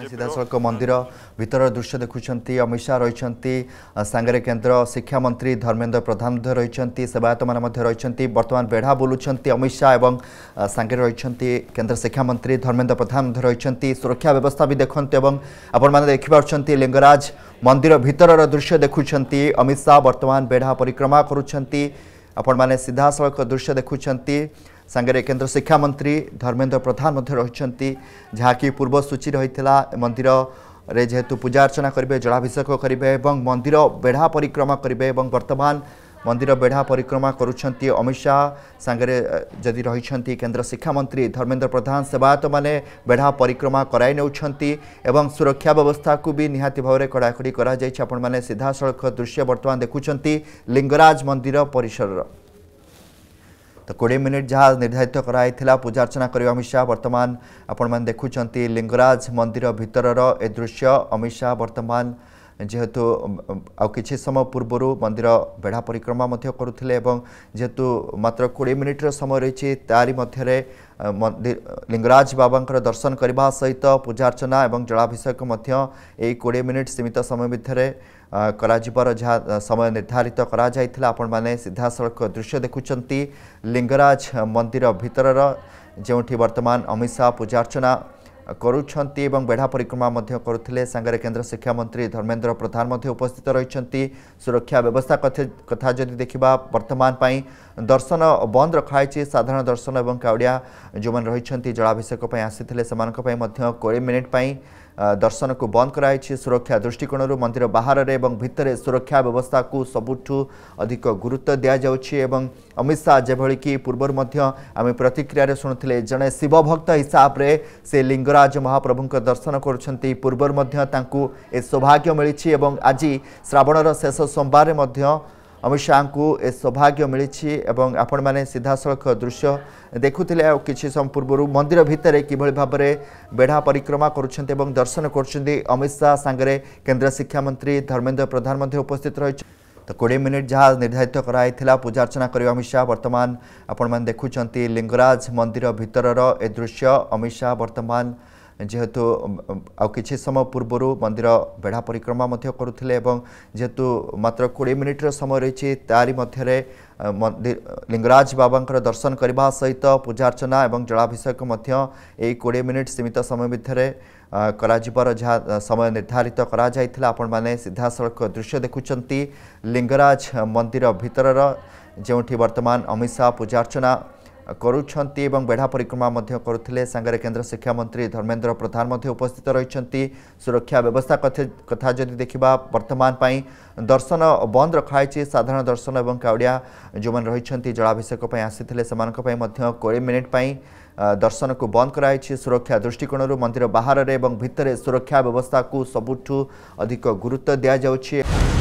सीधा सख मंदिर भितर दृश्य देखुं अमित शाह रही सांगे केन्द्र शिक्षा मंत्री धर्मेन्द्र प्रधान रही सेवायत मान रही बर्तमान बेढ़ा बुलूंट अमित शाह और सांगे रही केन्द्र शिक्षामंत्री धर्मेन्द्र प्रधान रही सुरक्षा व्यवस्था भी देखते आपने देखिपार्थ लिंगराज मंदिर भितर दृश्य देखुं अमित शाह बर्तमान बेढ़ा परिक्रमा करुँच आपण दृश्य देखुं ସାଙ୍ଗରେ କେନ୍ଦ୍ର ଶିକ୍ଷାମନ୍ତ୍ରୀ ଧର୍ମେନ୍ଦ୍ର ପ୍ରଧାନ ମଧ୍ୟ ରହିଛନ୍ତି ଯାହାକି ପୂର୍ବ ସୂଚୀ ରହିଥିଲା ମନ୍ଦିରରେ ଯେହେତୁ ପୂଜା ଅର୍ଚ୍ଚନା କରିବେ ଜଳାଭିଷେକ କରିବେ ଏବଂ ମନ୍ଦିର ବେଢ଼ା ପରିକ୍ରମା କରିବେ ଏବଂ ବର୍ତ୍ତମାନ ମନ୍ଦିର ବେଢ଼ା ପରିକ୍ରମା କରୁଛନ୍ତି ଅମିତ ଶାହା ସାଙ୍ଗରେ ଯଦି ରହିଛନ୍ତି କେନ୍ଦ୍ର ଶିକ୍ଷାମନ୍ତ୍ରୀ ଧର୍ମେନ୍ଦ୍ର ପ୍ରଧାନ ସେବାୟତମାନେ ବେଢ଼ା ପରିକ୍ରମା କରାଇ ନେଉଛନ୍ତି ଏବଂ ସୁରକ୍ଷା ବ୍ୟବସ୍ଥାକୁ ବି ନିହାତି ଭାବରେ କଡ଼ାକଡ଼ି କରାଯାଇଛି ଆପଣମାନେ ସିଧାସଳଖ ଦୃଶ୍ୟ ବର୍ତ୍ତମାନ ଦେଖୁଛନ୍ତି ଲିଙ୍ଗରାଜ ମନ୍ଦିର ପରିସରର तो कोड़े मिनिट जहाँ निर्धारित कराई पूजा अर्चना कर अमित शाह बर्तमान आपण देखुं लिंगराज मंदिर भितर ए दृश्य अमित शाह बर्तमान ଯେହେତୁ ଆଉ କିଛି ସମୟ ପୂର୍ବରୁ ମନ୍ଦିର ବେଢ଼ା ପରିକ୍ରମା ମଧ୍ୟ କରୁଥିଲେ ଏବଂ ଯେହେତୁ ମାତ୍ର କୋଡ଼ିଏ ମିନିଟ୍ର ସମୟ ରହିଛି ତାରି ମଧ୍ୟରେ ଲିଙ୍ଗରାଜ ବାବାଙ୍କର ଦର୍ଶନ କରିବା ସହିତ ପୂଜାର୍ଚ୍ଚନା ଏବଂ ଜଳାଭିଷେକ ମଧ୍ୟ ଏଇ କୋଡ଼ିଏ ମିନିଟ୍ ସୀମିତ ସମୟ ଭିତରେ କରାଯିବାର ଯାହା ସମୟ ନିର୍ଦ୍ଧାରିତ କରାଯାଇଥିଲା ଆପଣମାନେ ସିଧାସଳଖ ଦୃଶ୍ୟ ଦେଖୁଛନ୍ତି ଲିଙ୍ଗରାଜ ମନ୍ଦିର ଭିତରର ଯେଉଁଠି ବର୍ତ୍ତମାନ ଅମିତ ଶାହା ପୂଜାର୍ଚ୍ଚନା କରୁଛନ୍ତି ଏବଂ ବେଢ଼ା ପରିକ୍ରମା ମଧ୍ୟ କରୁଥିଲେ ସାଙ୍ଗରେ କେନ୍ଦ୍ର ଶିକ୍ଷାମନ୍ତ୍ରୀ ଧର୍ମେନ୍ଦ୍ର ପ୍ରଧାନ ମଧ୍ୟ ଉପସ୍ଥିତ ରହିଛନ୍ତି ସୁରକ୍ଷା ବ୍ୟବସ୍ଥା କଥା ଯଦି ଦେଖିବା ବର୍ତ୍ତମାନ ପାଇଁ ଦର୍ଶନ ବନ୍ଦ ରଖାଯାଇଛି ସାଧାରଣ ଦର୍ଶନ ଏବଂ କାଉଡ଼ିଆ ଯେଉଁମାନେ ରହିଛନ୍ତି ଜଳାଭିଷେକ ପାଇଁ ଆସିଥିଲେ ସେମାନଙ୍କ ପାଇଁ ମଧ୍ୟ କୋଡ଼ିଏ ମିନିଟ୍ ପାଇଁ ଦର୍ଶନକୁ ବନ୍ଦ କରାଯାଇଛି ସୁରକ୍ଷା ଦୃଷ୍ଟିକୋଣରୁ ମନ୍ଦିର ବାହାରରେ ଏବଂ ଭିତରେ ସୁରକ୍ଷା ବ୍ୟବସ୍ଥାକୁ ସବୁଠୁ ଅଧିକ ଗୁରୁତ୍ୱ ଦିଆଯାଉଛି ଏବଂ ଅମିତ ଶାହା ଯେଭଳିକି ପୂର୍ବରୁ ମଧ୍ୟ ଆମେ ପ୍ରତିକ୍ରିୟାରେ ଶୁଣୁଥିଲେ ଜଣେ ଶିବଭକ୍ତ ହିସାବରେ ସେ ଲିଙ୍ଗରାଜ ମହାପ୍ରଭୁଙ୍କ ଦର୍ଶନ କରୁଛନ୍ତି ପୂର୍ବରୁ ମଧ୍ୟ ତାଙ୍କୁ ଏ ସୌଭାଗ୍ୟ ମିଳିଛି ଏବଂ ଆଜି ଶ୍ରାବଣର ଶେଷ ସୋମବାରରେ ମଧ୍ୟ ଅମିତ ଶାହାଙ୍କୁ ଏ ସୌଭାଗ୍ୟ ମିଳିଛି ଏବଂ ଆପଣମାନେ ସିଧାସଳଖ ଦୃଶ୍ୟ ଦେଖୁଥିଲେ ଆଉ କିଛି ସମୟ ପୂର୍ବରୁ ମନ୍ଦିର ଭିତରେ କିଭଳି ଭାବରେ ବେଢ଼ା ପରିକ୍ରମା କରୁଛନ୍ତି ଏବଂ ଦର୍ଶନ କରୁଛନ୍ତି ଅମିତ ଶାହା ସାଙ୍ଗରେ କେନ୍ଦ୍ର ଶିକ୍ଷାମନ୍ତ୍ରୀ ଧର୍ମେନ୍ଦ୍ର ପ୍ରଧାନ ମଧ୍ୟ ଉପସ୍ଥିତ ରହିଛନ୍ତି তো কোড়ি মিনিট যা নির্ধারিত করা হয়েছিল পূজা অর্চনা করবে অমিত শাহ বর্তমান আপনার দেখুম লিঙ্গরাজ মন্দির ভিতরর এ দৃশ্য অমিত শাহ বর্তমান ଯେହେତୁ ଆଉ କିଛି ସମୟ ପୂର୍ବରୁ ମନ୍ଦିର ବେଢ଼ା ପରିକ୍ରମା ମଧ୍ୟ କରୁଥିଲେ ଏବଂ ଯେହେତୁ ମାତ୍ର କୋଡ଼ିଏ ମିନିଟ୍ର ସମୟ ରହିଛି ତାରି ମଧ୍ୟରେ ଲିଙ୍ଗରାଜ ବାବାଙ୍କର ଦର୍ଶନ କରିବା ସହିତ ପୂଜାର୍ଚ୍ଚନା ଏବଂ ଜଳାଭିଷେକ ମଧ୍ୟ ଏଇ କୋଡ଼ିଏ ମିନିଟ୍ ସୀମିତ ସମୟ ଭିତରେ କରାଯିବାର ଯାହା ସମୟ ନିର୍ଦ୍ଧାରିତ କରାଯାଇଥିଲା ଆପଣମାନେ ସିଧାସଳଖ ଦୃଶ୍ୟ ଦେଖୁଛନ୍ତି ଲିଙ୍ଗରାଜ ମନ୍ଦିର ଭିତରର ଯେଉଁଠି ବର୍ତ୍ତମାନ ଅମିତ ଶାହ ପୂଜାର୍ଚ୍ଚନା କରୁଛନ୍ତି ଏବଂ ବେଢ଼ା ପରିକ୍ରମା ମଧ୍ୟ କରୁଥିଲେ ସାଙ୍ଗରେ କେନ୍ଦ୍ର ଶିକ୍ଷାମନ୍ତ୍ରୀ ଧର୍ମେନ୍ଦ୍ର ପ୍ରଧାନ ମଧ୍ୟ ଉପସ୍ଥିତ ରହିଛନ୍ତି ସୁରକ୍ଷା ବ୍ୟବସ୍ଥା କଥା ଯଦି ଦେଖିବା ବର୍ତ୍ତମାନ ପାଇଁ ଦର୍ଶନ ବନ୍ଦ ରଖାଯାଇଛି ସାଧାରଣ ଦର୍ଶନ ଏବଂ କାଉଡ଼ିଆ ଯେଉଁମାନେ ରହିଛନ୍ତି ଜଳାଭିଷେକ ପାଇଁ ଆସିଥିଲେ ସେମାନଙ୍କ ପାଇଁ ମଧ୍ୟ କୋଡ଼ିଏ ମିନିଟ୍ ପାଇଁ ଦର୍ଶନକୁ ବନ୍ଦ କରାଯାଇଛି ସୁରକ୍ଷା ଦୃଷ୍ଟିକୋଣରୁ ମନ୍ଦିର ବାହାରରେ ଏବଂ ଭିତରେ ସୁରକ୍ଷା ବ୍ୟବସ୍ଥାକୁ ସବୁଠୁ ଅଧିକ ଗୁରୁତ୍ୱ ଦିଆଯାଉଛି